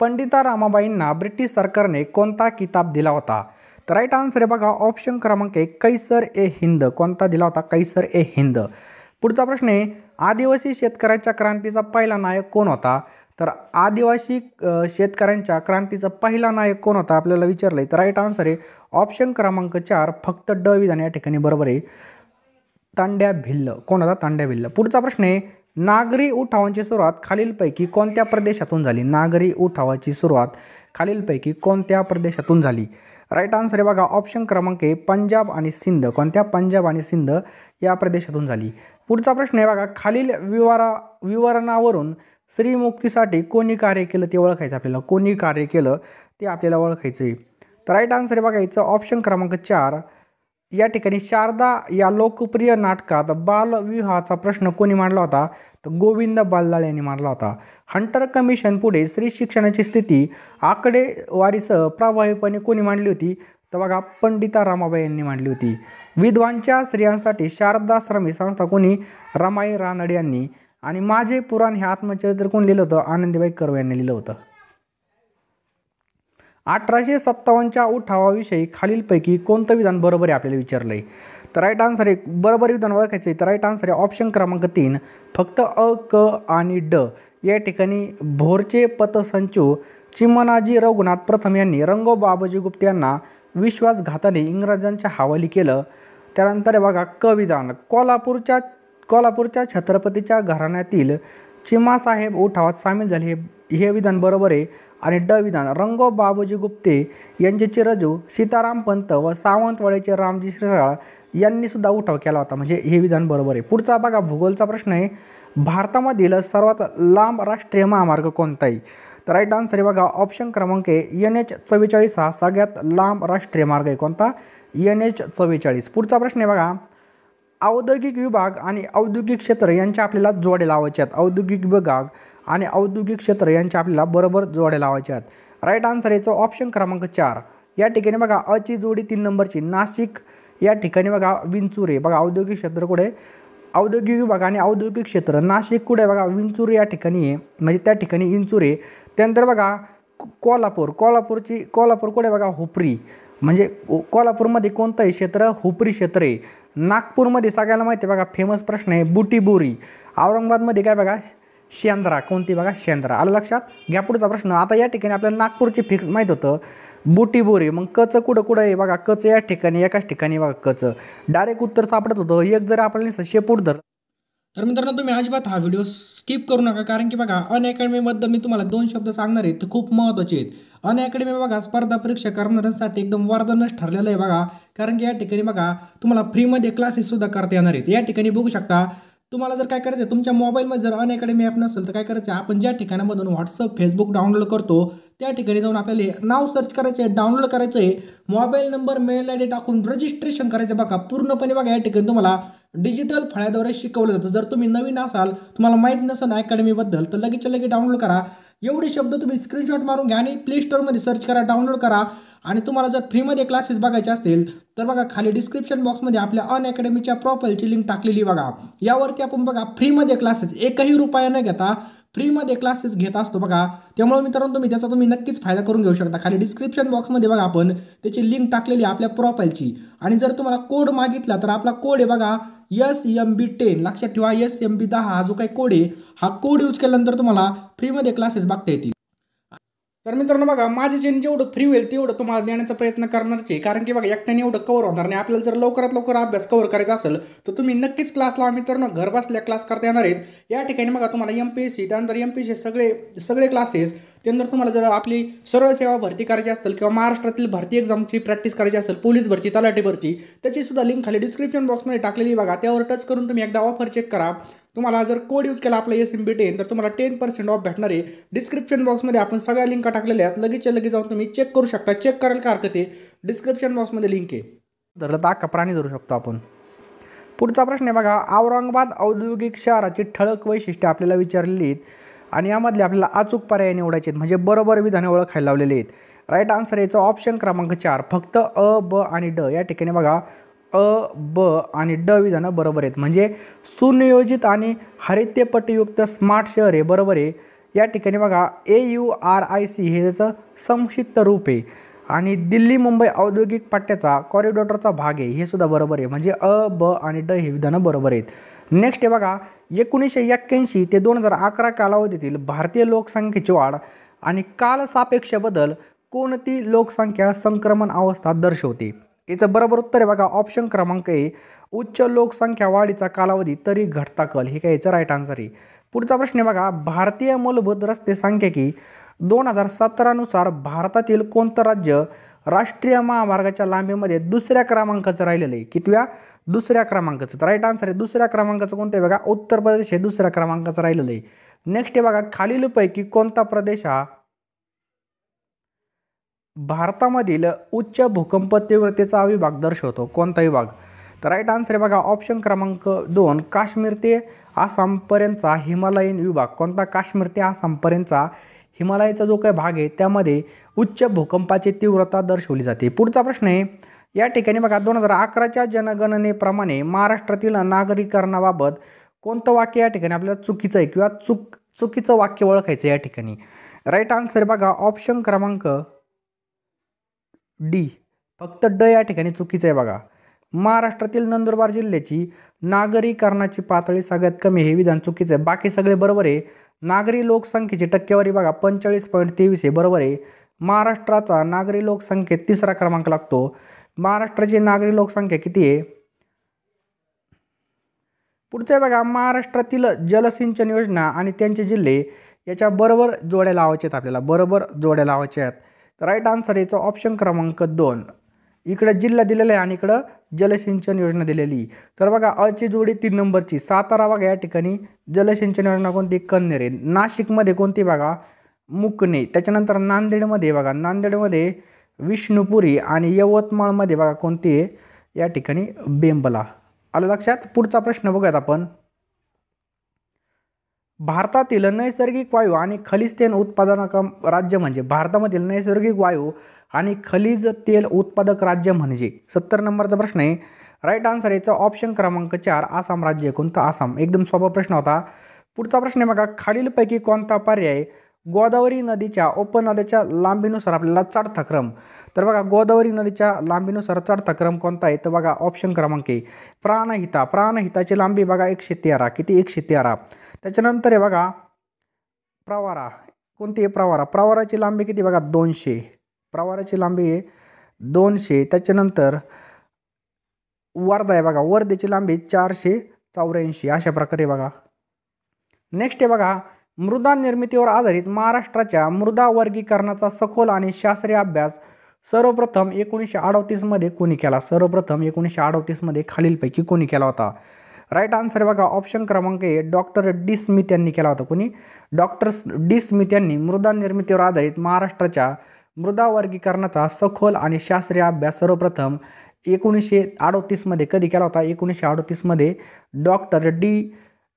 Pandita रामाबाईंना British सरकारने कोणता किताब दिला होता तर राईट आन्सर आहे बघा ऑप्शन क्रमांक एक कैसर ए हिंद कोणता दिला होता कैसर ए हिंद पुढचा प्रश्न आहे आदिवासी शेतकऱ्यांच्या क्रांतीचा पहिला नायक कोण होता तर आदिवासी शेतकऱ्यांच्या क्रांतीचा पहिला नायक कोण होता आपल्याला विचारलं आहे तर राईट आन्सर आहे ऑप्शन क्रमांक चार फक्त ड विधान या ठिकाणी बरोबर आहे तांड्या भिल्ल कोण होता तांड्या भिल्ल पुढचा प्रश्न आहे नागरी उठावांची सुरुवात खालीलपैकी कोणत्या प्रदेशातून झाली नागरी उठावाची सुरुवात खालीलपैकी कोणत्या प्रदेशातून झाली राईट आन्सर आहे बघा ऑप्शन क्रमांक आहे पंजाब आणि सिंध कोणत्या पंजाब आणि सिंध या प्रदेशातून झाली पुढचा प्रश्न आहे बघा खालील विवारा विवरणावरून स्त्रीमुक्तीसाठी कोणी कार्य केलं ते ओळखायचं आपल्याला कोणी कार्य केलं ते आपल्याला ओळखायचं आहे तर राईट आन्सर आहे बघायचं ऑप्शन क्रमांक चार या ठिकाणी शारदा या लोकप्रिय नाटकात बालविवाहाचा प्रश्न कोणी मांडला होता तर गोविंद बालदाळ यांनी मांडला होता हंटर कमिशन पुढे स्त्री शिक्षणाची स्थिती आकडेवारीसह प्रभावीपणे कोणी मांडली होती तर बघा पंडिता रामाबाई यांनी मांडली होती विद्वांच्या स्त्रियांसाठी शारदा श्रमी संस्था कोणी रमाई रानडे यांनी आणि माझे पुराण हे आत्मचरित्र कोण लिहिलं होतं आनंदीबाई कर्वे यांनी लिहिलं होतं अठराशे सत्तावन्नच्या उठावाविषयी खालीलपैकी कोणतं विधान बरोबर आहे आपल्याला विचारलं आहे तर राईट आन्सर आहे बरोबर विधान ओळखायचं आहे तर राईट आन्सर आहे ऑप्शन क्रमांक तीन फक्त अ क आणि ड या ठिकाणी भोरचे पतसंचू चिमनाजी रघुनाथ प्रथम यांनी रंगो बाबाजी गुप्त यांना विश्वासघाताने इंग्रजांच्या हवाली केलं त्यानंतर बघा क विधान कोल्हापूरच्या कोल्हापूरच्या छत्रपतीच्या घराण्यातील चिमासाहेब उठावात सामील झाले हे हे विधान बरोबर आहे आणि ड विधान रंगो बाबूजी गुप्ते यांचे चिरजू सीताराम पंत व सावंतवाडीचे रामजी श्रीसाळ यांनी सुद्धा उठाव केला होता म्हणजे हे विधान बरोबर आहे पुढचा बघा भूगोलचा प्रश्न आहे भारतामधील सर्वात लांब राष्ट्रीय महामार्ग कोणता आहे तर राईट आन्सर आहे बघा ऑप्शन क्रमांक आहे एन एच चव्वेचाळीस हा सगळ्यात लांब राष्ट्रीय मार्ग आहे कोणता एन एच चव्वेचाळीस पुढचा प्रश्न आहे बघा औद्योगिक विभाग आणि औद्योगिक क्षेत्र यांच्या आपल्याला जोडे लावायचे आहेत औद्योगिक विभाग आणि औद्योगिक क्षेत्र यांच्या आपल्याला बरोबर जोड्या लावायच्या आहेत राईट आन्सर याचं ऑप्शन क्रमांक चार या ठिकाणी बघा अची जोडी तीन नंबरची नाशिक या ठिकाणी बघा विंचुरे बघा औद्योगिक क्षेत्र कुठे औद्योगिक विभाग आणि औद्योगिक क्षेत्र नाशिक कुठे बघा विंचूर या ठिकाणी आहे म्हणजे त्या ठिकाणी विंचुरे त्यानंतर बघा कोल्हापूर कोल्हापूरची कोल्हापूर कुठे बघा हुपरी म्हणजे कोल्हापूरमध्ये कोणतंही क्षेत्र हुपरी क्षेत्र आहे नागपूरमध्ये सगळ्याला माहिती आहे बघा फेमस प्रश्न आहे बुटीबोरी औरंगाबादमध्ये काय बघा शेंद्रा कोणती बघा शेंद्रा आलं लक्षात घ्या पुढचा प्रश्न आता या ठिकाणी आपल्याला नागपूरची फिक्स माहीत होतं बुटीबोरी मग कच कुठं कुठं आहे बघा कच या ठिकाणी एकाच ठिकाणी बघा कचं डायरेक्ट उत्तर सापडत होतं एक जर आपल्याला शेपूट धर तर मित्रांनो तुम्ही अजिबात हा व्हिडिओ स्किप करू नका कारण की बघा अन मी तुम्हाला दोन शब्द सांगणार आहेत ते खूप महत्त्वाचे आहेत अनअकॅडमी बघा स्पर्धा परीक्षा करणाऱ्यांसाठी एकदम वरदानच ठरलेलं आहे बघा कारण की या ठिकाणी बघा तुम्हाला फ्रीमध्ये क्लासेससुद्धा करता येणार आहेत या ठिकाणी बघू शकता तुम्हाला जर काय करायचं तुमच्या मोबाईलमध्ये जर अन ॲप नसेल तर काय करायचं आपण ज्या ठिकाणामधून व्हॉट्सअप फेसबुक डाउनलोड करतो त्या ठिकाणी जाऊन आपल्याला नाव सर्च करायचं आहे डाउनलोड करायचं आहे मोबाईल नंबर मेल आय टाकून रजिस्ट्रेशन करायचं बघा पूर्णपणे बघा या ठिकाणी तुम्हाला डिजिटल फळ्याद्वारे शिकवलं जातं जर तुम्ही नवीन असाल तुम्हाला माहीत नसेल अकॅडमीबद्दल तर लगेच लगेच डाउनलोड करा एवढे शब्द तुम्ही स्क्रीनशॉट मारून घ्या आणि प्ले स्टोरमध्ये सर्च करा डाउनलोड करा आणि तुम्हाला जर फ्रीमध्ये क्लासेस बघायचे असतील तर बघा खाली डिस्क्रिप्शन बॉक्समध्ये आपल्या अन अकॅडमीच्या प्रोफाईलची लिंक टाकलेली बघा यावरती आपण बघा फ्रीमध्ये क्लासेस एकही रुपया न घेता फ्रीमध्ये क्लासेस घेत असतो बघा त्यामुळे मित्रांनो तुम्ही त्याचा तुम्ही नक्कीच फायदा करून घेऊ शकता खाली डिस्क्रिप्शन बॉक्समध्ये बघा आपण त्याची लिंक टाकलेली आपल्या प्रोफाईलची आणि जर तुम्हाला कोड मागितला तर आपला कोड आहे बघा एस एम बी टेन लक्षात ठेवा एस एम बी दहा हा जो काही कोड आहे हा कोड यूज केल्यानंतर तुम्हाला फ्रीमध्ये क्लासेस बघता येतील तर मित्रांनो बघा माझे जेन जेवढं फ्री होईल तेवढं तुम्हाला देण्याचा प्रयत्न करणारच आहे कारण की बघा एकट्याने एवढं कवर होणार नाही आपल्याला जर लवकरात लवकर अभ्यास कवर करायचा असेल तर तुम्ही नक्कीच क्लासला लावा मित्रांनो घर बसल्या क्लास करता येणार आहेत या ठिकाणी बघा तुम्हाला एम पी एस सी त्यानंतर एम पी एस सी सगळे सगळे क्लासेस त्यानंतर तुम्हाला जर आपली सरळ सेवा भरती करायची असेल किंवा महाराष्ट्रातील भरती एक्झामची प्रॅक्टिस करायची असेल पोलीस भरती तलाठी भरती त्याची सुद्धा लिंक खाली डिस्क्रिप्शन बॉक्समध्ये टाकलेली बघा त्यावर टच करून तुम्ही एकदा ऑफर चेक करा तुम्हाला जर कोड यूज केला आपला एस एम बी टेन तर तुम्हाला टेन पर्सेंट ऑफ भेटणार आहे डिस्क्रिप्शन बॉक्समध्ये आपण सगळ्या लिंक टाकलेल्या आहेत लगेच लगेच जाऊन तुम्ही चेक करू शकता चेक करायला का हरकत आहे डिस्क्रिप्शन बॉक्समध्ये लिंक आहे धरलं तर प्राणी धरू शकतो आपण पुढचा प्रश्न आहे बघा औरंगाबाद औद्योगिक शहराची ठळक वैशिष्ट्ये आपल्याला विचारलेली आहेत आणि यामधले आपल्याला अचूक पर्याय निवडायचे आहेत म्हणजे बरोबर विधाने ओळखायला लावलेले आहेत राईट आन्सर याचा ऑप्शन क्रमांक चार फक्त अ ब आणि ड या ठिकाणी बघा अ ब आणि ड विधानं बरोबर आहेत म्हणजे सुनियोजित आणि हरित्यपटयुक्त स्मार्ट शहर आहे बरोबर आहे या ठिकाणी बघा A U R I C हे त्याचं संक्षिप्त रूप आहे आणि दिल्ली मुंबई औद्योगिक पट्ट्याचा कॉरिडॉरचा भाग आहे हे सुद्धा बरोबर आहे म्हणजे अ ब आणि ड हे विधानं बरोबर आहेत नेक्स्ट आहे बघा एकोणीसशे एक्क्याऐंशी ते दोन हजार अकरा कालावधीतील भारतीय लोकसंख्येची वाढ आणि कालसापेक्ष बदल कोणती लोकसंख्या संक्रमण अवस्था दर्शवते याचं बरोबर उत्तर आहे बघा ऑप्शन क्रमांक ए उच्च लोकसंख्या वाढीचा कालावधी तरी घटता कल हे काय याचं राईट आन्सर आहे पुढचा प्रश्न आहे बघा भारतीय मूलभूत रस्ते सांख्यिकी दोन हजार सतरानुसार भारतातील कोणतं राज्य राष्ट्रीय महामार्गाच्या लांबीमध्ये दुसऱ्या क्रमांकाचं राहिलेलं आहे कितव्या दुसऱ्या क्रमांकाचं राईट आन्सर आहे दुसऱ्या क्रमांकाचं कोणतं आहे बघा उत्तर प्रदेश हे दुसऱ्या क्रमांकाचं राहिलेलं आहे नेक्स्ट आहे बघा खालीलपैकी कोणता प्रदेश हा भारतामधील उच्च भूकंप तीव्रतेचा विभाग दर्शवतो कोणता विभाग तर राईट आन्सर आहे बघा ऑप्शन क्रमांक दोन काश्मीर ते आसामपर्यंतचा हिमालयीन विभाग कोणता काश्मीर ते आसामपर्यंतचा हिमालयाचा जो काही भाग आहे त्यामध्ये उच्च भूकंपाची तीव्रता दर्शवली जाते पुढचा प्रश्न आहे या ठिकाणी बघा दोन हजार अकराच्या जनगणनेप्रमाणे महाराष्ट्रातील नागरीकरणाबाबत कोणतं वाक्य या ठिकाणी आपल्याला चुकीचं आहे किंवा चुक चुकीचं वाक्य ओळखायचं या ठिकाणी राईट आन्सर बघा ऑप्शन क्रमांक डी फक्त ड या ठिकाणी चुकीचं आहे बघा महाराष्ट्रातील नंदुरबार जिल्ह्याची नागरीकरणाची पातळी सगळ्यात कमी हे विधान चुकीचं आहे बाकी सगळे बरोबर आहे नागरी लोकसंख्येची टक्केवारी बघा पंचेचाळीस पॉईंट तेवीस आहे बरोबर आहे महाराष्ट्राचा नागरी लोकसंख्येत तिसरा क्रमांक लागतो महाराष्ट्राची नागरी लोकसंख्या किती आहे आहे बघा महाराष्ट्रातील जलसिंचन योजना आणि त्यांचे जिल्हे याच्या बरोबर जोड्या लावायचे आहेत आपल्याला बरोबर जोड्या लावायच्या आहेत तर राईट आन्सर याचा ऑप्शन क्रमांक दोन इकडं जिल्हा दिलेला आहे आणि इकडं जलसिंचन योजना दिलेली तर बघा अची जोडी तीन नंबरची सातारा बघा या ठिकाणी जलसिंचन योजना कोणती कन्नेरे नाशिकमध्ये कोणती बघा मुकणे त्याच्यानंतर नांदेडमध्ये बघा नांदेडमध्ये विष्णुपुरी आणि यवतमाळमध्ये बघा कोणती आहे या ठिकाणी बेंबला आलं लक्षात पुढचा प्रश्न बघूयात आपण भारतातील नैसर्गिक वायू आणि खलिज तेल उत्पादक राज्य म्हणजे भारतामधील नैसर्गिक वायू आणि खलिज तेल उत्पादक राज्य म्हणजे सत्तर नंबरचा प्रश्न आहे राईट आन्सर याचा ऑप्शन क्रमांक चार आसाम राज्य कोणता आसाम एकदम सोपा प्रश्न होता पुढचा प्रश्न आहे बघा खालीलपैकी कोणता पर्याय गोदावरी नदीच्या उपनद्याच्या लांबीनुसार आपल्याला चढता क्रम तर बघा गोदावरी नदीच्या लांबीनुसार चढता क्रम कोणता आहे तर बघा ऑप्शन क्रमांक आहे प्राणहिता प्राणहिताची लांबी बघा एकशे तेरा किती एकशे तेरा त्याच्यानंतर आहे बघा प्रवारा कोणती आहे प्रवारा प्रवाराची लांबी किती बघा दोनशे प्रवाराची लांबी आहे दोनशे त्याच्यानंतर वर्धा आहे बघा वर्धेची लांबी चारशे चौऱ्याऐंशी अशा प्रकारे बघा नेक्स्ट आहे बघा मृदा निर्मितीवर आधारित महाराष्ट्राच्या मृदा वर्गीकरणाचा सखोल आणि शास्त्रीय अभ्यास सर्वप्रथम एकोणीसशे अडतीसमध्ये कोणी केला सर्वप्रथम एकोणीसशे अडतीसमध्ये खालीलपैकी कोणी केला होता राईट आन्सर बघा ऑप्शन क्रमांक ए डॉक्टर डी स्मिथ यांनी केला होता कोणी डॉक्टर डी स्मिथ यांनी मृदा निर्मितीवर आधारित महाराष्ट्राच्या मृदा वर्गीकरणाचा सखोल आणि शास्त्रीय अभ्यास सर्वप्रथम एकोणीसशे अडतीसमध्ये कधी केला होता एकोणीसशे अडतीसमध्ये doctor D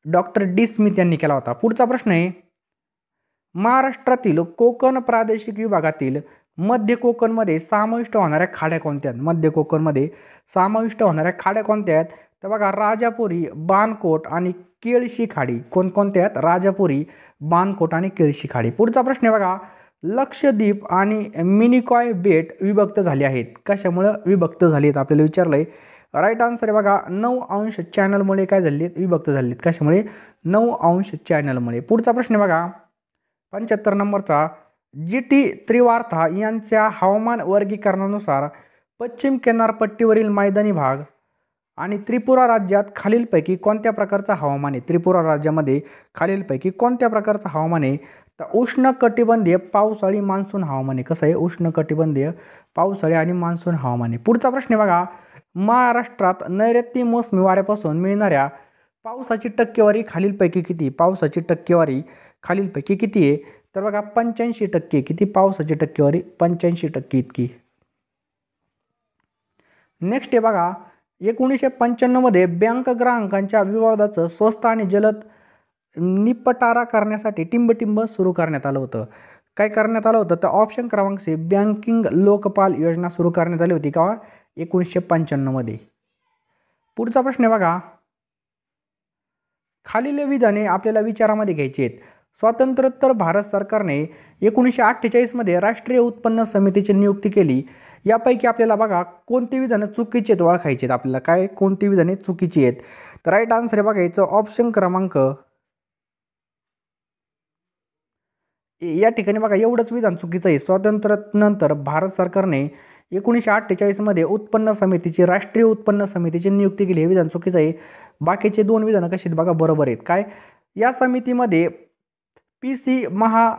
doctor D Smith यांनी केला होता पुढचा प्रश्न आहे महाराष्ट्रातील कोकण प्रादेशिक विभागातील मध्य कोकणमध्ये समाविष्ट होणाऱ्या खाड्या कोणत्या आहेत मध्य कोकणमध्ये समाविष्ट होणाऱ्या खाड्या कोणत्या आहेत तर बघा राजापुरी बाणकोट आणि केळशी खाडी कोणकोणत्या आहेत राजापुरी बाणकोट आणि केळशी खाडी पुढचा प्रश्न आहे बघा लक्षद्वीप आणि मिनिकॉय बेट विभक्त झाले आहेत कशामुळं विभक्त झाली आहेत आपल्याला विचारलं आहे राईट आन्सर आहे बघा नऊ अंश चॅनलमुळे काय झाले आहेत विभक्त झाले आहेत कशामुळे नऊ अंश चॅनलमुळे पुढचा प्रश्न बघा पंच्याहत्तर नंबरचा जी टी त्रिवार्था यांच्या हवामान वर्गीकरणानुसार पश्चिम किनारपट्टीवरील मैदानी भाग आणि त्रिपुरा राज्यात खालीलपैकी कोणत्या प्रकारचं हवामान आहे त्रिपुरा राज्यामध्ये खालीलपैकी कोणत्या प्रकारचं हवामान आहे तर उष्ण कटिबंधीय पावसाळी मान्सून हवामान आहे कसं आहे उष्ण कटिबंधीय पावसाळी आणि मान्सून हवामान आहे पुढचा प्रश्न बघा महाराष्ट्रात नैऋत्य मोसमी वाऱ्यापासून मिळणाऱ्या पावसाची टक्केवारी खालीलपैकी किती पावसाची टक्केवारी खालीलपैकी किती आहे तर बघा पंच्याऐंशी टक्के किती पावसाची टक्केवारी पंच्याऐंशी टक्के इतकी नेक्स्ट आहे बघा एकोणीसशे पंच्याण्णवमध्ये बँक ग्राहकांच्या विवादाचं स्वस्त आणि जलद निपटारा करण्यासाठी टिंबटिंब सुरू करण्यात आलं होतं काय करण्यात आलं होतं तर ऑप्शन क्रमांक सी बँकिंग लोकपाल योजना सुरू करण्यात आली होती का एकोणीसशे पंच्याण्णवमध्ये पुढचा प्रश्न आहे बघा खालील विधाने आपल्याला विचारामध्ये घ्यायची आहेत स्वातंत्र्योत्तर भारत सरकारने एकोणीसशे अठ्ठेचाळीसमध्ये राष्ट्रीय उत्पन्न समितीची नियुक्ती केली यापैकी आपल्याला बघा कोणती विधानं चुकीची आहेत ओळखायची आहेत आपल्याला काय कोणती विधाने चुकीची आहेत तर राईट आन्सर आहे बघायचं ऑप्शन क्रमांक या ठिकाणी बघा एवढंच विधान चुकीचं आहे स्वातंत्र्यानंतर भारत सरकारने एकोणीसशे अठ्ठेचाळीसमध्ये उत्पन्न समितीची राष्ट्रीय उत्पन्न समितीची नियुक्ती केली हे विधान चुकीचं आहे बाकीचे दोन विधानं कशी बघा बरोबर आहेत काय या समितीमध्ये पी सी महा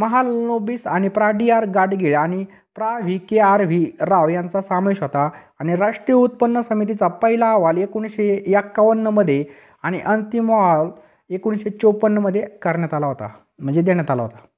महालनोबिस आणि प्रा डी आर गाडगीळ आणि प्रा V K R V Rao यांचा समावेश होता आणि राष्ट्रीय उत्पन्न समितीचा पहिला अहवाल एकोणीसशे एक्कावन्नमध्ये आणि अंतिम अहवाल एकोणीसशे चोपन्नमध्ये करण्यात आला होता म्हणजे देण्यात आला होता